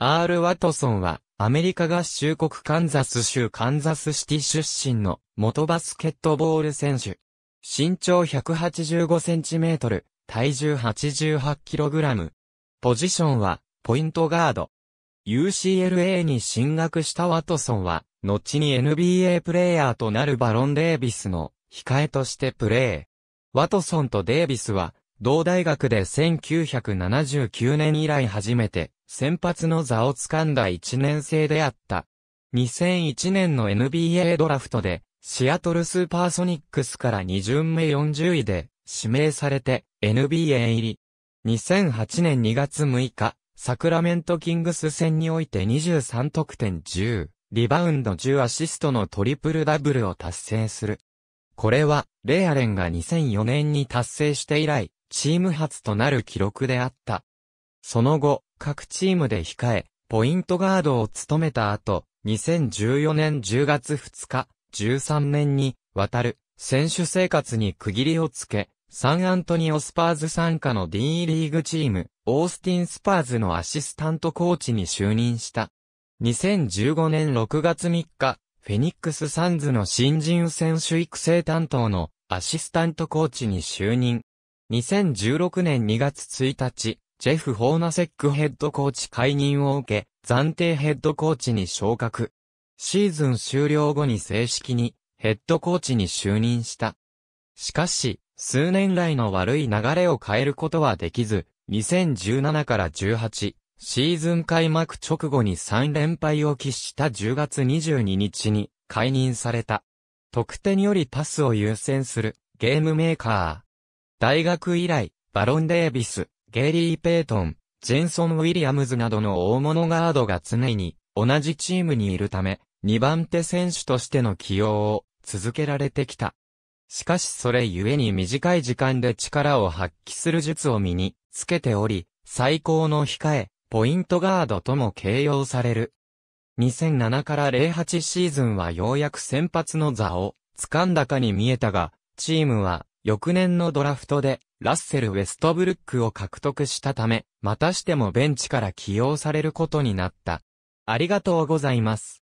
R. ワトソンは、アメリカ合衆国カンザス州カンザスシティ出身の元バスケットボール選手。身長185センチメートル、体重88キログラム。ポジションは、ポイントガード。UCLA に進学したワトソンは、後に NBA プレイヤーとなるバロン・デイビスの控えとしてプレー。ワトソンとデイビスは、同大学で1979年以来初めて先発の座を掴んだ1年生であった。2001年の NBA ドラフトで、シアトルスーパーソニックスから2巡目40位で指名されて NBA 入り。2008年2月6日、サクラメントキングス戦において23得点10、リバウンド10アシストのトリプルダブルを達成する。これは、レアレンが2004年に達成して以来、チーム初となる記録であった。その後、各チームで控え、ポイントガードを務めた後、2014年10月2日、13年に、渡る、選手生活に区切りをつけ、サンアントニオスパーズ参加の D リーグチーム、オースティンスパーズのアシスタントコーチに就任した。2015年6月3日、フェニックスサンズの新人選手育成担当のアシスタントコーチに就任。2016年2月1日、ジェフ・ホーナセックヘッドコーチ解任を受け、暫定ヘッドコーチに昇格。シーズン終了後に正式にヘッドコーチに就任した。しかし、数年来の悪い流れを変えることはできず、2017から18、シーズン開幕直後に3連敗を喫した10月22日に解任された。得点よりパスを優先するゲームメーカー。大学以来、バロン・デービス、ゲイリー・ペイトン、ジェンソン・ウィリアムズなどの大物ガードが常に同じチームにいるため、2番手選手としての起用を続けられてきた。しかしそれゆえに短い時間で力を発揮する術を身につけており、最高の控え、ポイントガードとも形容される。2007から08シーズンはようやく先発の座を掴んだかに見えたが、チームは翌年のドラフトでラッセル・ウェストブルックを獲得したため、またしてもベンチから起用されることになった。ありがとうございます。